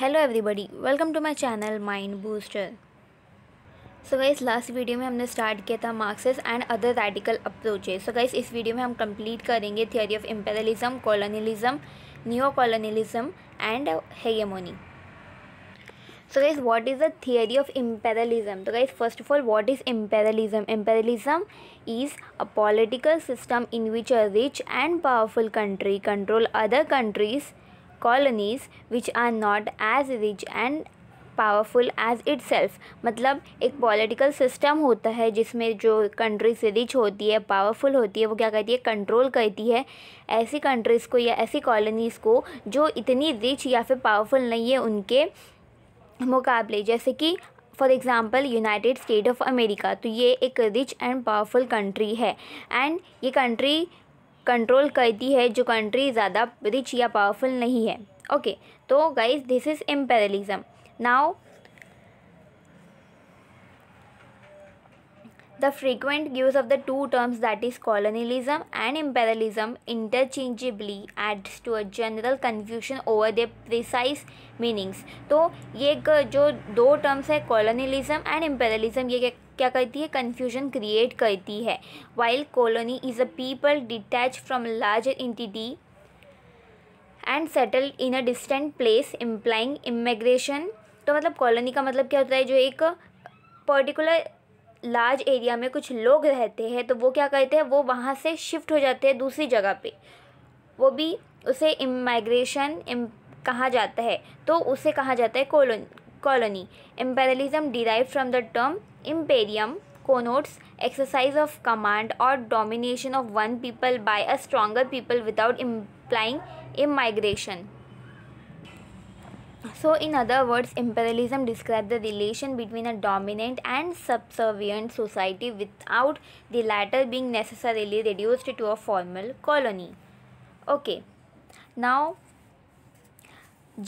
Hello everybody welcome to my channel mind booster so guys last video में हमने start किया था Marxist and other radical approaches so guys इस वीडियो में हम कंप्लीट करेंगे theory of imperialism colonialism new colonialism and hegemony so guys what is the theory of imperialism तो guys first of all what is imperialism imperialism is a political system in which a rich and powerful country control other countries colonies which are not as rich and powerful as it मतलब एक political system होता है जिसमें जो countries rich होती है powerful होती है वो क्या करती है कंट्रोल करती है ऐसी कंट्रीज़ को या ऐसी कॉलोनीज़ को जो इतनी रिच या फिर पावरफुल नहीं है उनके मुकाबले जैसे कि for example united state of America तो ये एक रिच एंड पावरफुल कंट्री है एंड ये कंट्री कंट्रोल करती है जो कंट्री ज़्यादा रिच या पावरफुल नहीं है ओके तो guys this is imperialism now the frequent use of the two terms that is colonialism and imperialism interchangeably adds to a general confusion over the precise meanings तो ये एक जो दो टर्म्स है कॉलोनियलिज्म एंड एम्पेरलिज्म ये क्या करती है कन्फ्यूजन क्रिएट करती है while colony is a people detach from larger entity and settled in a distant place implying immigration तो मतलब कॉलोनी का मतलब क्या होता है जो एक पर्टिकुलर लार्ज एरिया में कुछ लोग रहते हैं तो वो क्या करते हैं वो वहाँ से शिफ्ट हो जाते हैं दूसरी जगह पे वो भी उसे इमाइग्रेशन कहा जाता है तो उसे कहा जाता है colony colony. Imperialism derived from the term imperium connotes exercise of command or domination of one people by a stronger people without implying immigration. So, in other words, imperialism describes the relation between a dominant and subservient society without the latter being necessarily reduced to a formal colony. Okay, now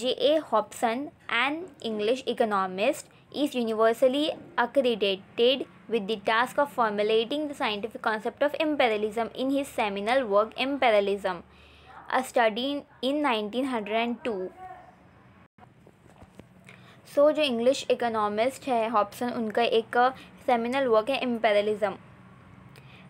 J A Hobson an English economist is universally accredited with the task of formulating the scientific concept of imperialism in his seminal work imperialism a study in nineteen hundred and two so जो English economist है हॉपसन उनका एक seminal work है imperialism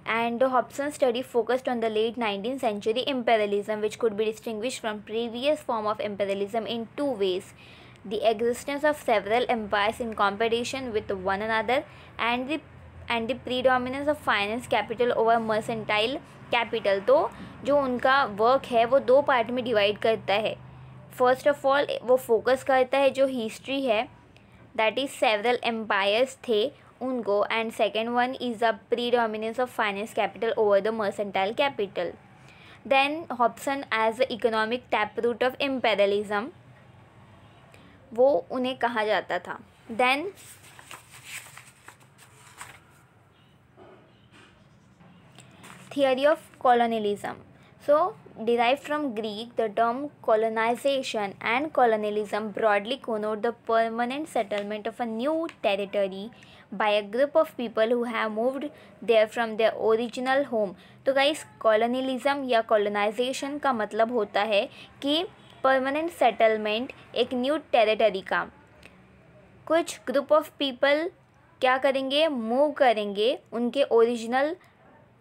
and hobson study focused on the late 19th century imperialism which could be distinguished from previous form of imperialism in two ways the existence of several empires in competition with one another and the and the predominance of finance capital over mercantile capital तो जो उनका work है वो दो part में divide करता है first of all वो फोकस करता है जो हिस्ट्री है दैट इज़ सेवरल एम्पायर्स थे उनको and second one is the predominance of finance capital over the mercantile capital then Hobson as the economic tap root of imperialism वो उन्हें कहा जाता था then theory of colonialism So, derived from Greek, the term colonization and colonialism broadly connote the permanent settlement of a new territory by a group of people who have moved there from their original home. तो guys colonialism या colonization का मतलब होता है कि permanent settlement एक new territory का कुछ group of people क्या करेंगे मूव करेंगे उनके ओरिजिनल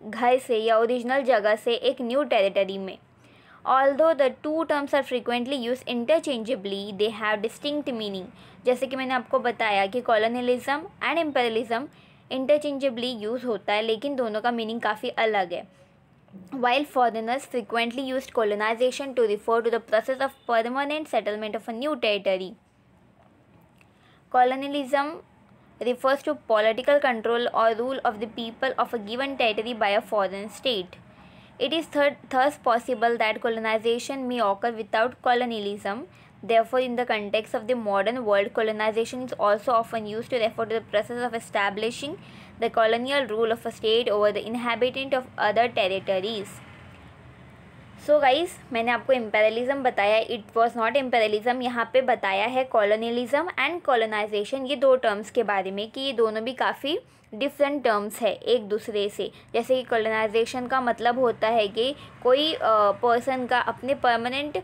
घर से या ओरिजिनल जगह से एक न्यू टेरिटरी में although the two terms are frequently use interchangeably they have distinct meaning जैसे कि मैंने आपको बताया कि colonialism and imperialism interchangeably use होता है लेकिन दोनों का मीनिंग काफ़ी अलग है while foreigners frequently use colonization to refer to the process of permanent settlement of a new territory colonialism refers to political control or rule of the people of a given territory by a foreign state. It is th thus possible that colonization may occur without colonialism. Therefore, in the context of the modern world, colonization is also often used to refer to the process of establishing the colonial rule of a state over the inhabitant of other territories. So so guys मैंने आपको इम्पेरलिज्म बताया it was not इम्पेरलिज्म यहाँ पे बताया है colonialism and colonisation ये दो terms के बारे में कि ये दोनों भी काफ़ी डिफरेंट टर्म्स है एक दूसरे से जैसे कि कॉलोनाइजेशन का मतलब होता है कि कोई पर्सन का अपने परमानेंट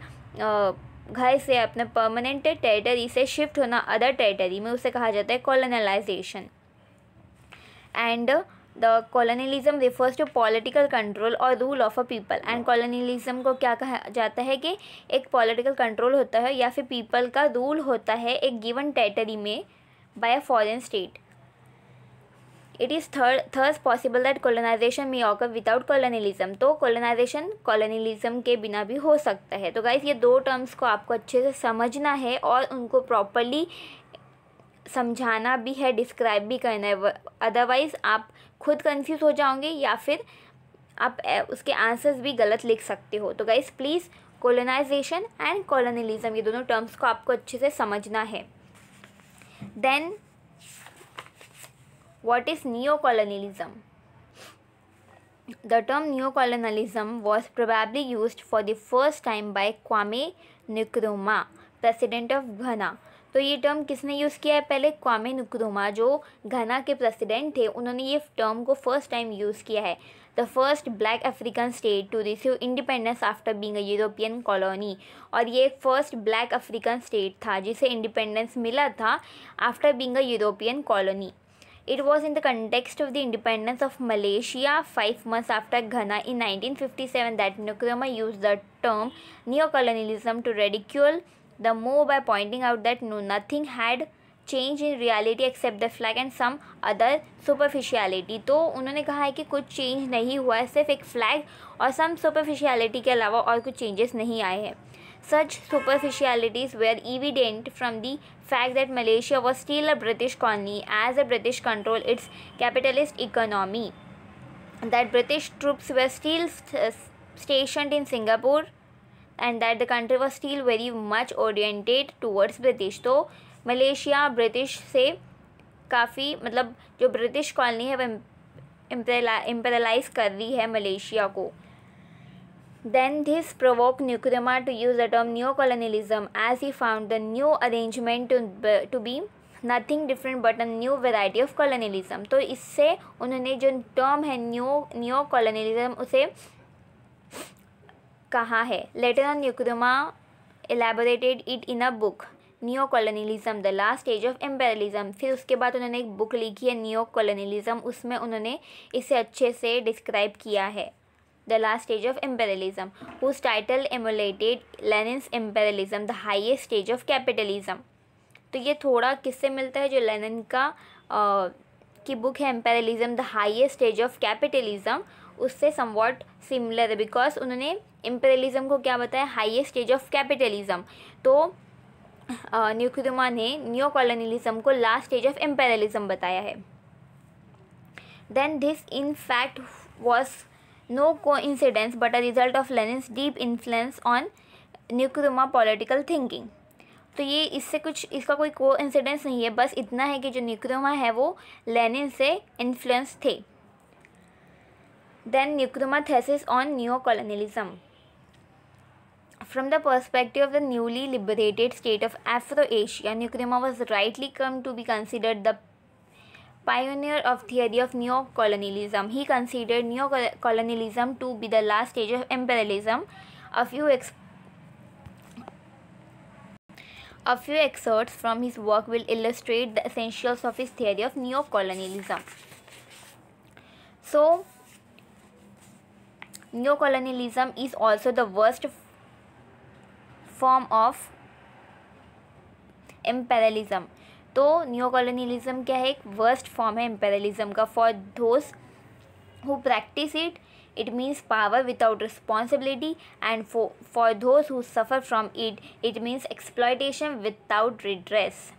घर से अपने परमानेंट टेरिटरी से शिफ्ट होना अदर टेरिटरी में उसे कहा जाता है colonization and uh, the colonialism refers to political control और rule of a people and colonialism को क्या कहा जाता है कि एक पॉलिटिकल कंट्रोल होता है या फिर पीपल का रूल होता है एक गिवन territory में by a foreign state it is third thus possible that colonization may occur without colonialism तो colonization colonialism के बिना भी हो सकता है तो गाइज ये दो टर्म्स को आपको अच्छे से समझना है और उनको प्रॉपरली समझाना भी है डिस्क्राइब भी करना है अदरवाइज़ आप खुद कंफ्यूज हो जाओगे या फिर आप उसके आंसर्स भी गलत लिख सकते हो तो guys please colonization and colonialism ये दोनों टर्म्स को आपको अच्छे से समझना है then what is neo is the term neo colonialism was probably use for the first time by Kwame Nkrumah president of Ghana तो ये टर्म किसने यूज़ किया है पहले क्वामे नुकरुमा जो घना के प्रेसिडेंट थे उन्होंने ये टर्म को फर्स्ट टाइम यूज़ किया है the first black African state to receive independence after being European colony और ये फर्स्ट ब्लैक अफ्रीकन स्टेट था जिसे इंडिपेंडेंस मिला था after being a European colony the context of the independence of Malaysia five months after Ghana in nineteen fifty seven that that use the term neo colonialism to ridicule the move by pointing out that no nothing had change in reality except the flag and some other superficiality तो उन्होंने कहा है कि कुछ change नहीं हुआ है सिर्फ एक फ्लैग और सम सुपरफिशियलिटी के अलावा और कुछ चेंजेस नहीं आए हैं such superficialities were evident from the fact that Malaysia was still a British colony as a British control its capitalist economy that British troops were still station in Singapore and that the country was still very much oriented towards British तो Malaysia British से काफ़ी मतलब जो British colony है वो इम्पेलाइज कर रही है मलेशिया को then this provoke Nkrumah to use the term neo colonialism as he found the new arrangement to be nothing different but a new variety of colonialism तो इससे उन्होंने जो टर्म है न्यू न्यू कॉलोनीलिज्म उसे कहा है later Nkrumah elaborated it in a book book neo colonialism the last stage of imperialism फिर उसके बाद उन्होंने एक बुक लिखी है नियो कॉलोनीलिज्म उसमें उन्होंने इसे अच्छे से डिस्क्राइब किया है the last stage of imperialism whose title emulated Lenin's imperialism the highest stage of capitalism तो ये थोड़ा किससे मिलता है जो लेनिन का आ, की बुक है imperialism the highest stage of capitalism उससे समवॉट सिमिलर है बिकॉज उन्होंने इम्पेरियलिज्म को क्या बताया हाइएस्ट स्टेज ऑफ कैपिटलिज्म तो न्यूक्रमा ने न्यू कॉलोनीलिज्म को लास्ट स्टेज ऑफ एम्पेरियलिज्म बताया है then this in fact was no coincidence but a result of Lenin's deep influence on Nkrumah political thinking तो ये इससे कुछ इसका कोई को इंसिडेंस नहीं है बस इतना है कि जो न्यूक्रमा है वो लेनिन से इन्फ्लुएंस थे Then Nkrumah thesis on neocolonialism. From the perspective of the newly liberated state of Afro-Asia, Nkrumah was rightly come to be considered the pioneer of theory of neocolonialism. He considered neocolonialism to be the last stage of imperialism. A few ex- a few excerpts from his work will illustrate the essentials of his theory of neocolonialism. So, neocolonialism is also the worst form of imperialism तो neo कॉलोनीलिज्म क्या है एक worst form है imperialism का for those who practice it it means power without responsibility and for those who suffer from it it means exploitation without redress